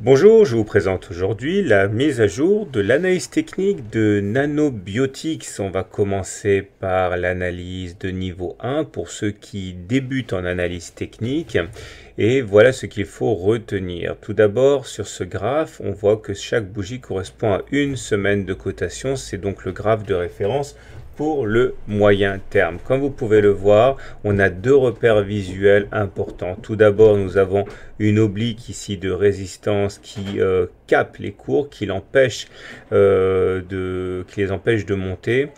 Bonjour, je vous présente aujourd'hui la mise à jour de l'analyse technique de nanobiotics. On va commencer par l'analyse de niveau 1 pour ceux qui débutent en analyse technique. Et voilà ce qu'il faut retenir. Tout d'abord, sur ce graphe, on voit que chaque bougie correspond à une semaine de cotation. C'est donc le graphe de référence pour le moyen terme. Comme vous pouvez le voir, on a deux repères visuels importants. Tout d'abord, nous avons une oblique ici de résistance qui euh, cape les cours, qui, empêche, euh, de, qui les empêche de monter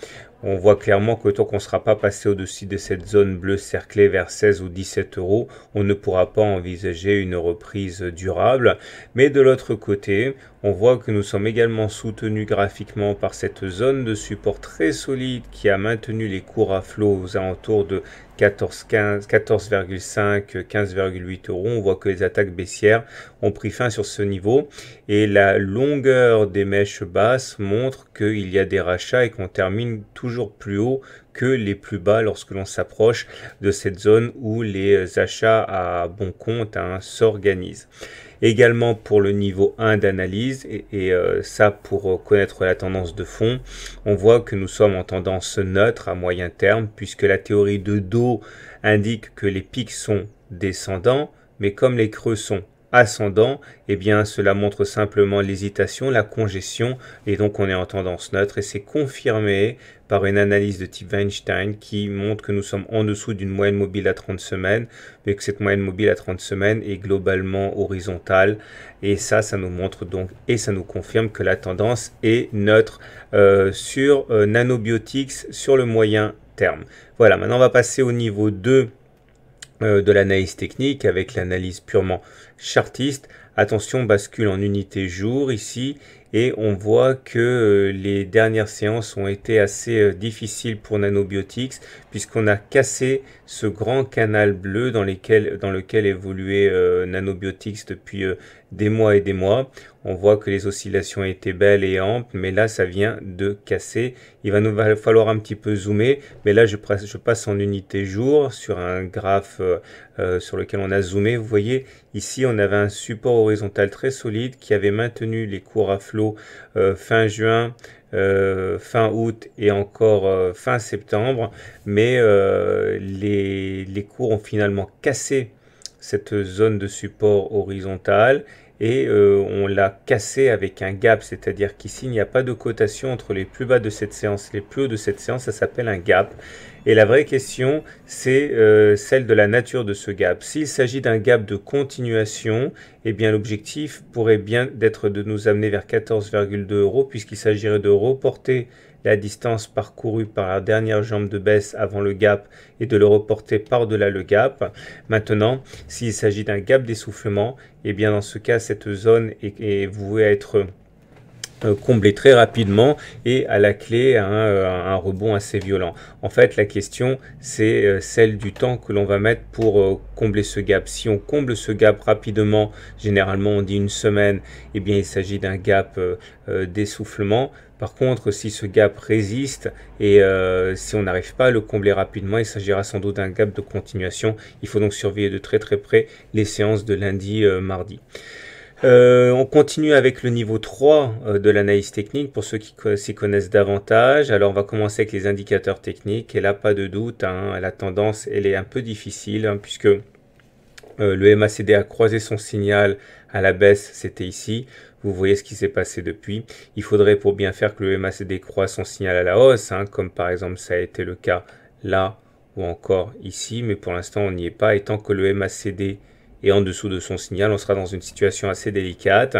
on voit clairement que tant qu'on ne sera pas passé au-dessus de cette zone bleue cerclée vers 16 ou 17 euros, on ne pourra pas envisager une reprise durable. Mais de l'autre côté, on voit que nous sommes également soutenus graphiquement par cette zone de support très solide qui a maintenu les cours à flot aux alentours de 14,5, 15,8 euros. On voit que les attaques baissières ont pris fin sur ce niveau et la longueur des mèches basses montre qu'il y a des rachats et qu'on termine tout plus haut que les plus bas lorsque l'on s'approche de cette zone où les achats à bon compte hein, s'organisent. Également pour le niveau 1 d'analyse, et, euh, ça pour connaître la tendance de fond, on voit que nous sommes en tendance neutre à moyen terme, puisque la théorie de dos indique que les pics sont descendants, mais comme les creux sont ascendant, eh bien cela montre simplement l'hésitation, la congestion, et donc on est en tendance neutre, et c'est confirmé par une analyse de type Weinstein qui montre que nous sommes en dessous d'une moyenne mobile à 30 semaines, mais que cette moyenne mobile à 30 semaines est globalement horizontale, et ça, ça nous montre donc, et ça nous confirme que la tendance est neutre euh, sur euh, Nanobiotics sur le moyen terme. Voilà, maintenant on va passer au niveau 2 euh, de l'analyse technique avec l'analyse purement chartiste. Attention, bascule en unité jour ici et on voit que euh, les dernières séances ont été assez euh, difficiles pour Nanobiotics puisqu'on a cassé ce grand canal bleu dans, dans lequel évoluait Nanobiotics depuis des mois et des mois. On voit que les oscillations étaient belles et amples, mais là, ça vient de casser. Il va nous falloir un petit peu zoomer, mais là, je, passe en unité jour sur un graphe euh, euh, sur lequel on a zoomé. Vous voyez, ici, on avait un support horizontal très solide qui avait maintenu les cours à flot euh, fin juin, fin août et encore fin septembre, mais les, cours ont finalement cassé cette zone de support horizontale et euh, on l'a cassé avec un gap, c'est-à-dire qu'ici il n'y a pas de cotation entre les plus bas de cette séance et les plus hauts de cette séance, ça s'appelle un gap. Et la vraie question, c'est euh, celle de la nature de ce gap. S'il s'agit d'un gap de continuation, eh bien l'objectif pourrait bien d'être de nous amener vers 14,2 euros, puisqu'il s'agirait de reporter la distance parcourue par la dernière jambe de baisse avant le gap et de le reporter par-delà le gap. Maintenant, s'il s'agit d'un gap d'essoufflement, et eh bien dans ce cas, cette zone est, est vouée à être euh, combler très rapidement et à la clé euh, un, rebond assez violent. En fait, la question, c'est euh, celle du temps que l'on va mettre pour combler ce gap. Si on comble ce gap rapidement, généralement on dit une semaine, eh bien il s'agit d'un gap d'essoufflement. Par contre, si ce gap résiste et si on n'arrive pas à le combler rapidement, il s'agira sans doute d'un gap de continuation. Il faut donc surveiller de très très près les séances de lundi, mardi. Euh, on continue avec le niveau 3 euh, de l'analyse technique pour ceux qui s'y connaissent davantage. Alors on va commencer avec les indicateurs techniques et là pas de doute, hein, la tendance elle est un peu difficile hein, puisque euh, le MACD a croisé son signal à la baisse, c'était ici. Vous voyez ce qui s'est passé depuis. Il faudrait pour bien faire que le MACD croise son signal à la hausse, hein, comme par exemple ça a été le cas là ou encore ici, mais pour l'instant on n'y est pas. Et tant que le MACD et en dessous de son signal, on sera dans une situation assez délicate.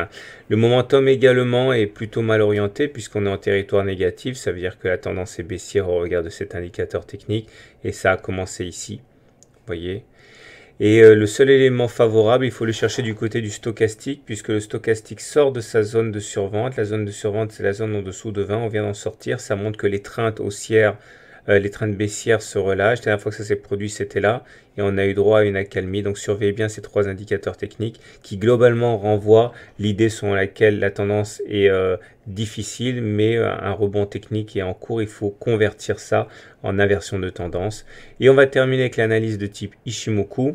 Le momentum également est plutôt mal orienté puisqu'on est en territoire négatif, ça veut dire que la tendance est baissière au regard de cet indicateur technique et ça a commencé ici. Voyez. Et euh, le seul élément favorable, il faut le chercher du côté du stochastique, puisque le stochastique sort de sa zone de survente. La zone de survente, c'est la zone en dessous de 20, on vient d'en sortir. Ça montre que les traintes haussières euh, les trains de baissière se relâchent. La dernière fois que ça s'est produit, c'était là. Et on a eu droit à une accalmie. Donc surveillez bien ces trois indicateurs techniques qui globalement renvoient l'idée selon laquelle la tendance est euh, difficile, mais euh, un rebond technique est en cours. Il faut convertir ça en inversion de tendance. Et on va terminer avec l'analyse de type Ishimoku.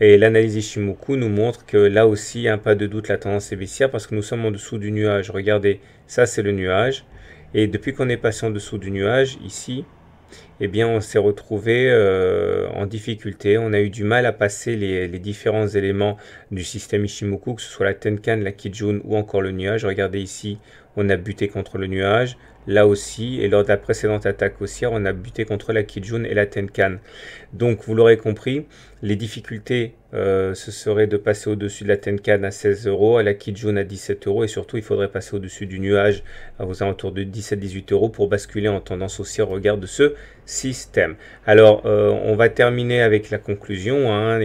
Et l'analyse Ishimoku nous montre que là aussi, un pas de doute, la tendance est baissière parce que nous sommes en dessous du nuage. Regardez, ça c'est le nuage. Et depuis qu'on est passé en dessous du nuage, ici, et eh bien, on s'est retrouvé euh, en difficulté. On a eu du mal à passer les, les différents éléments du système Ishimoku, que ce soit la Tenkan, la Kijun ou encore le nuage. Regardez ici, on a buté contre le nuage là aussi, et lors de la précédente attaque haussière, on a buté contre la Kijun et la Tenkan. Donc vous l'aurez compris, les difficultés, euh, ce serait de passer au-dessus de la Tenkan à 16 euros, à la Kijun à 17 euros, et surtout il faudrait passer au-dessus du nuage à aux alentours de 17-18 euros pour basculer en tendance haussière au regard de ce système. Alors euh, on va terminer avec la conclusion. Hein,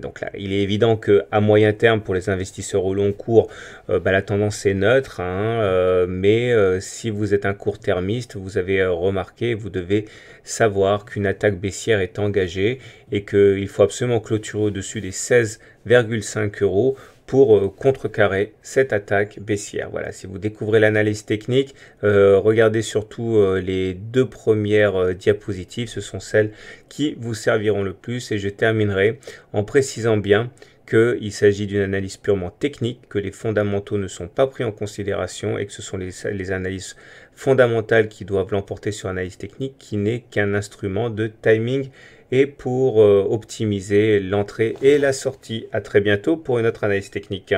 donc là, il est évident que à moyen terme, pour les investisseurs au long cours, euh, bah, la tendance est neutre, hein, mais si vous un court-termiste, vous avez euh, remarqué, vous devez savoir qu'une attaque baissière est engagée et qu'il faut absolument clôturer au-dessus des 16,5 euros pour euh, contrecarrer cette attaque baissière. Voilà, si vous découvrez l'analyse technique, euh, regardez surtout les deux premières diapositives, ce sont celles qui vous serviront le plus et je terminerai en précisant bien qu'il s'agit d'une analyse purement technique, que les fondamentaux ne sont pas pris en considération et que ce sont les, analyses fondamentales qui doivent l'emporter sur l'analyse technique qui n'est qu'un instrument de timing et pour euh, optimiser l'entrée et la sortie. À très bientôt pour une autre analyse technique.